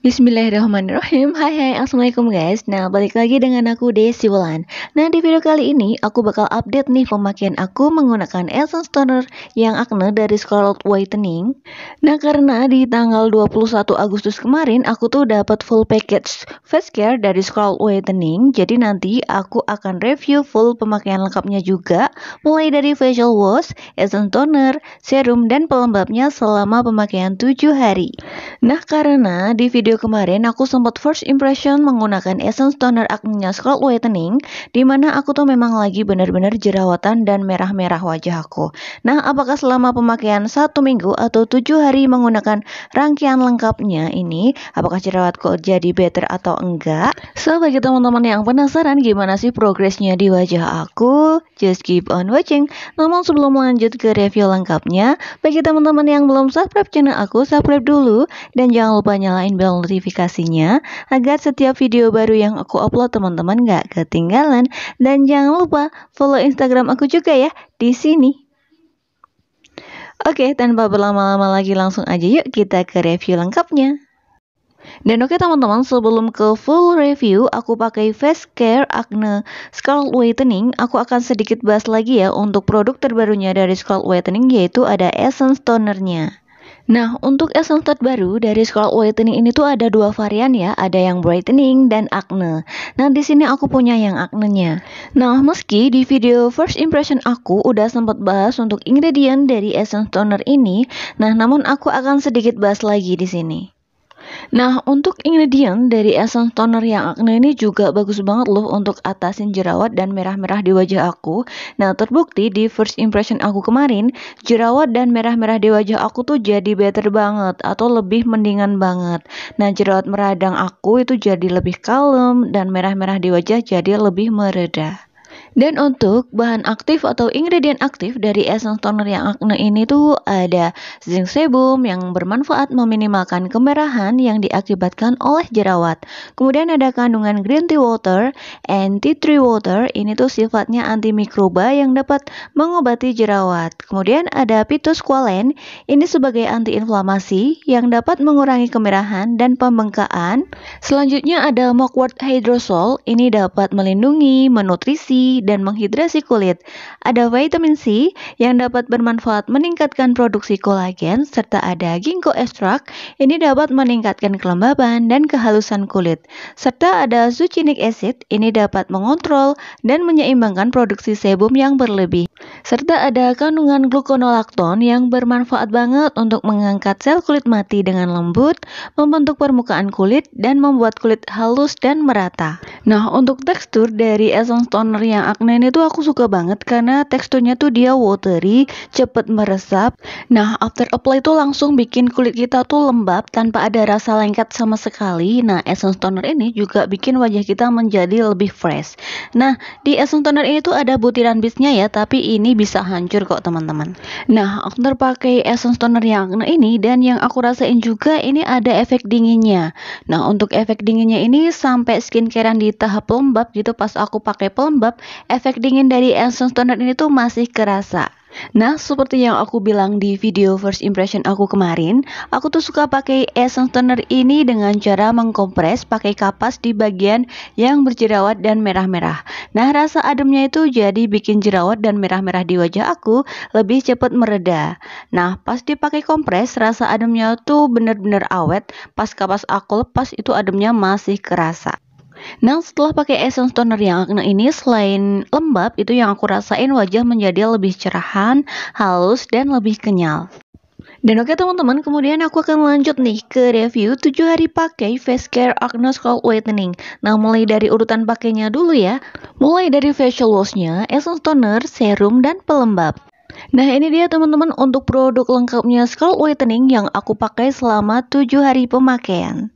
Bismillahirrahmanirrahim Hai hai assalamualaikum guys Nah balik lagi dengan aku Desi Wulan Nah di video kali ini aku bakal update nih pemakaian aku menggunakan Essence Toner yang acne dari Scarlet Whitening Nah karena di tanggal 21 Agustus kemarin aku tuh dapat full package face care dari Scarlet Whitening Jadi nanti aku akan review full pemakaian lengkapnya juga Mulai dari facial wash, essence toner, serum, dan pelembabnya selama pemakaian 7 hari Nah karena di video video kemarin aku sempat first impression menggunakan Essence Toner Acne-nya Scott Whitening Dimana aku tuh memang lagi benar-benar jerawatan dan merah-merah wajah aku Nah apakah selama pemakaian satu minggu atau tujuh hari menggunakan rangkaian lengkapnya ini Apakah jerawatku jadi better atau enggak? So bagi teman-teman yang penasaran gimana sih progresnya di wajah aku Just keep on watching Namun sebelum lanjut ke review lengkapnya Bagi teman-teman yang belum subscribe channel aku subscribe dulu Dan jangan lupa nyalain bell notifikasinya agar setiap video baru yang aku upload teman-teman gak ketinggalan. Dan jangan lupa follow Instagram aku juga ya di sini. Oke, tanpa berlama-lama lagi langsung aja yuk kita ke review lengkapnya. Dan oke teman-teman, sebelum ke full review, aku pakai Face Care Acne Scarlet Whitening. Aku akan sedikit bahas lagi ya untuk produk terbarunya dari Scarlet Whitening yaitu ada Essence Tonernya. Nah, untuk essence thought baru dari Scarlet Whitening ini tuh ada dua varian ya, ada yang brightening dan acne. Nah, di sini aku punya yang acne-nya. Nah, meski di video first impression aku udah sempat bahas untuk ingredient dari essence toner ini, nah namun aku akan sedikit bahas lagi di sini. Nah, untuk ingredient dari essence toner yang acne ini juga bagus banget loh untuk atasin jerawat dan merah-merah di wajah aku. Nah, terbukti di first impression aku kemarin, jerawat dan merah-merah di wajah aku tuh jadi better banget atau lebih mendingan banget. Nah, jerawat meradang aku itu jadi lebih kalem dan merah-merah di wajah jadi lebih meredah. Dan untuk bahan aktif atau ingredient aktif dari essence toner yang acne ini tuh ada zinc sebum yang bermanfaat meminimalkan kemerahan yang diakibatkan oleh jerawat. Kemudian ada kandungan green tea water and tea tree water. Ini tuh sifatnya antimikroba yang dapat mengobati jerawat. Kemudian ada pitosqualen. Ini sebagai antiinflamasi yang dapat mengurangi kemerahan dan pembengkakan. Selanjutnya ada mockwort hydrosol. Ini dapat melindungi, menutrisi dan menghidrasi kulit. Ada vitamin C yang dapat bermanfaat meningkatkan produksi kolagen serta ada ginkgo extract ini dapat meningkatkan kelembaban dan kehalusan kulit. Serta ada sucinic acid ini dapat mengontrol dan menyeimbangkan produksi sebum yang berlebih. Serta ada kandungan glukonolakton yang bermanfaat banget untuk mengangkat sel kulit mati dengan lembut, membentuk permukaan kulit dan membuat kulit halus dan merata. Nah, untuk tekstur dari Essence Toner yang Acne ini tuh aku suka banget karena teksturnya tuh dia watery, cepet meresap. Nah, after apply tuh langsung bikin kulit kita tuh lembab tanpa ada rasa lengket sama sekali. Nah, Essence Toner ini juga bikin wajah kita menjadi lebih fresh. Nah, di Essence Toner ini tuh ada butiran bisnya ya, tapi ini bisa hancur kok teman-teman. Nah, aku pakai Essence Toner yang Acne ini dan yang aku rasain juga ini ada efek dinginnya. Nah, untuk efek dinginnya ini sampai skincarean di tahap pelembab gitu pas aku pakai pelembab efek dingin dari essence toner ini tuh masih kerasa Nah, seperti yang aku bilang di video first impression aku kemarin, aku tuh suka pakai essence toner ini dengan cara mengkompres pakai kapas di bagian yang berjerawat dan merah-merah. Nah, rasa ademnya itu jadi bikin jerawat dan merah-merah di wajah aku lebih cepat mereda. Nah, pas dipakai kompres, rasa ademnya tuh bener-bener awet. Pas kapas aku lepas itu ademnya masih kerasa. Nah setelah pakai essence toner yang akne ini selain lembab itu yang aku rasain wajah menjadi lebih cerahan, halus, dan lebih kenyal. Dan oke okay, teman-teman, kemudian aku akan lanjut nih ke review 7 hari pakai face care acne scalp Whitening. Nah, mulai dari urutan pakainya dulu ya. Mulai dari facial washnya, essence toner, serum, dan pelembab. Nah ini dia teman-teman untuk produk lengkapnya scalp Whitening yang aku pakai selama 7 hari pemakaian.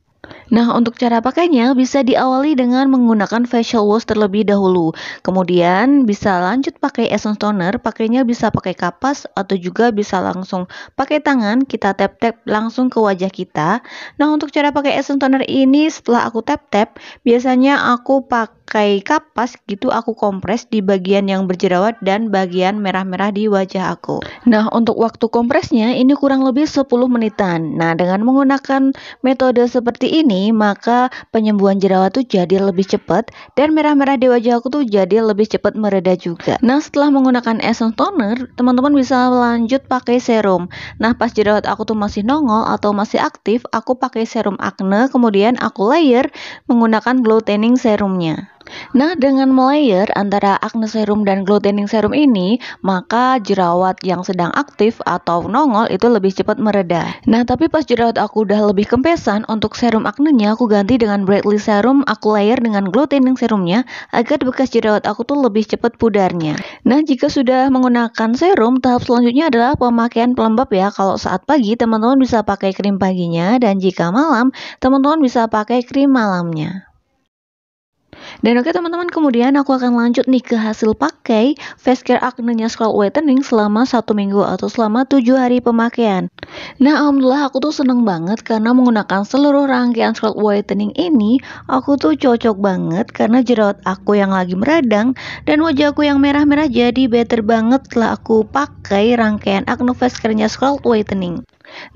Nah, untuk cara pakainya bisa diawali dengan menggunakan facial wash terlebih dahulu. Kemudian bisa lanjut pakai essence toner, pakainya bisa pakai kapas atau juga bisa langsung pakai tangan, kita tap-tap langsung ke wajah kita. Nah, untuk cara pakai essence toner ini setelah aku tap-tap, biasanya aku pakai kapas gitu aku kompres di bagian yang berjerawat dan bagian merah-merah di wajah aku. Nah, untuk waktu kompresnya ini kurang lebih 10 menitan. Nah, dengan menggunakan metode seperti ini ini, maka penyembuhan jerawat tuh jadi lebih cepat dan merah-merah di wajah aku tuh jadi lebih cepat mereda juga. Nah, setelah menggunakan essence toner, teman-teman bisa lanjut pakai serum. Nah, pas jerawat aku tuh masih nongol atau masih aktif, aku pakai serum acne, kemudian aku layer menggunakan glow tanning serumnya. Nah, dengan melayer antara acne serum dan glutening serum ini, maka jerawat yang sedang aktif atau nongol itu lebih cepat mereda. Nah, tapi pas jerawat aku udah lebih kempesan, untuk serum aknenya aku ganti dengan brightly serum, aku layer dengan glutening serumnya agar bekas jerawat aku tuh lebih cepat pudarnya. Nah, jika sudah menggunakan serum, tahap selanjutnya adalah pemakaian pelembab ya. Kalau saat pagi, teman-teman bisa pakai krim paginya dan jika malam, teman-teman bisa pakai krim malamnya. Dan oke teman-teman, kemudian aku akan lanjut nih ke hasil pakai face care acne-nya Scroll Whitening selama satu minggu atau selama tujuh hari pemakaian. Nah, alhamdulillah aku tuh seneng banget karena menggunakan seluruh rangkaian Scroll Whitening ini, aku tuh cocok banget karena jerawat aku yang lagi meradang dan wajahku yang merah-merah jadi better banget lah aku pakai rangkaian acne face care-nya Scroll Whitening.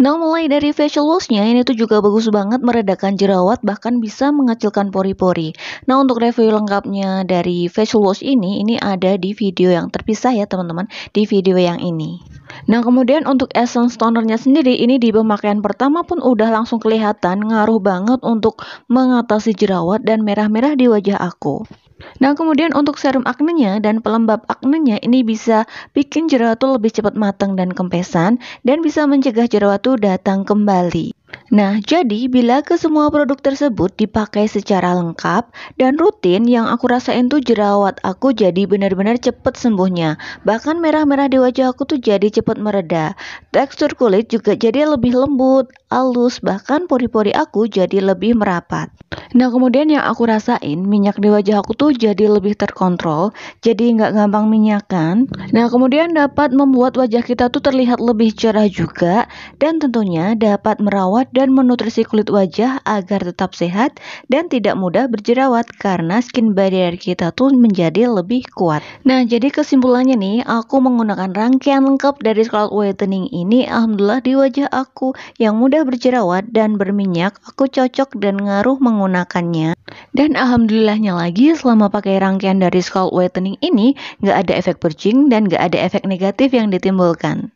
Nah mulai dari facial washnya ini tuh juga bagus banget meredakan jerawat bahkan bisa mengecilkan pori-pori Nah untuk review lengkapnya dari facial wash ini ini ada di video yang terpisah ya teman-teman di video yang ini Nah kemudian untuk essence tonernya sendiri ini di pemakaian pertama pun udah langsung kelihatan ngaruh banget untuk mengatasi jerawat dan merah-merah di wajah aku Nah kemudian untuk serum aknenya dan pelembab aknenya ini bisa bikin jerawat lebih cepat matang dan kempesan dan bisa mencegah jerawat datang kembali. Nah, jadi bila ke semua produk tersebut dipakai secara lengkap dan rutin yang aku rasain tuh jerawat aku jadi benar-benar cepet sembuhnya. Bahkan merah-merah di wajah aku tuh jadi cepet mereda. Tekstur kulit juga jadi lebih lembut, halus, bahkan pori-pori aku jadi lebih merapat. Nah kemudian yang aku rasain minyak di wajah aku tuh jadi lebih terkontrol, jadi nggak gampang minyakan. Nah kemudian dapat membuat wajah kita tuh terlihat lebih cerah juga, dan tentunya dapat merawat dan menutrisi kulit wajah agar tetap sehat dan tidak mudah berjerawat karena skin barrier kita tuh menjadi lebih kuat. Nah jadi kesimpulannya nih, aku menggunakan rangkaian lengkap dari Scarlet Whitening ini, alhamdulillah di wajah aku yang mudah sudah berjerawat dan berminyak, aku cocok dan ngaruh menggunakannya. Dan alhamdulillahnya lagi, selama pakai rangkaian dari Skull Whitening ini, nggak ada efek purging dan nggak ada efek negatif yang ditimbulkan.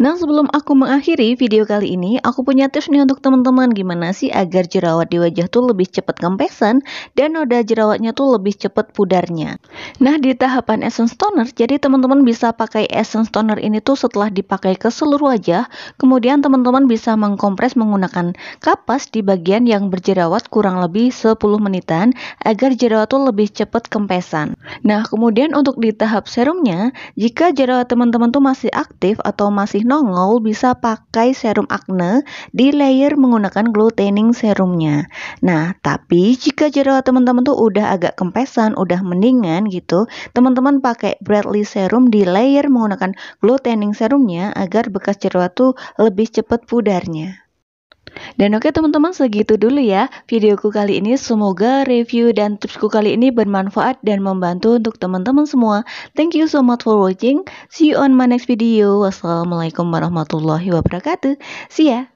Nah sebelum aku mengakhiri video kali ini, aku punya tips nih untuk teman-teman gimana sih agar jerawat di wajah tuh lebih cepat kempesan dan noda jerawatnya tuh lebih cepat pudarnya. Nah di tahapan essence toner, jadi teman-teman bisa pakai essence toner ini tuh setelah dipakai ke seluruh wajah, kemudian teman-teman bisa mengkompres menggunakan kapas di bagian yang berjerawat kurang lebih 10 menitan agar jerawat tuh lebih cepat kempesan. Nah kemudian untuk di tahap serumnya, jika jerawat teman-teman tuh masih aktif atau masih masih nongol bisa pakai serum acne di layer menggunakan glow tanning serumnya. Nah, tapi jika jerawat teman-teman tuh udah agak kempesan, udah mendingan gitu, teman-teman pakai Bradley serum di layer menggunakan glow tanning serumnya agar bekas jerawat tuh lebih cepat pudarnya. Dan oke teman-teman segitu dulu ya videoku kali ini. Semoga review dan tipsku kali ini bermanfaat dan membantu untuk teman-teman semua. Thank you so much for watching. See you on my next video. Wassalamualaikum warahmatullahi wabarakatuh. See ya.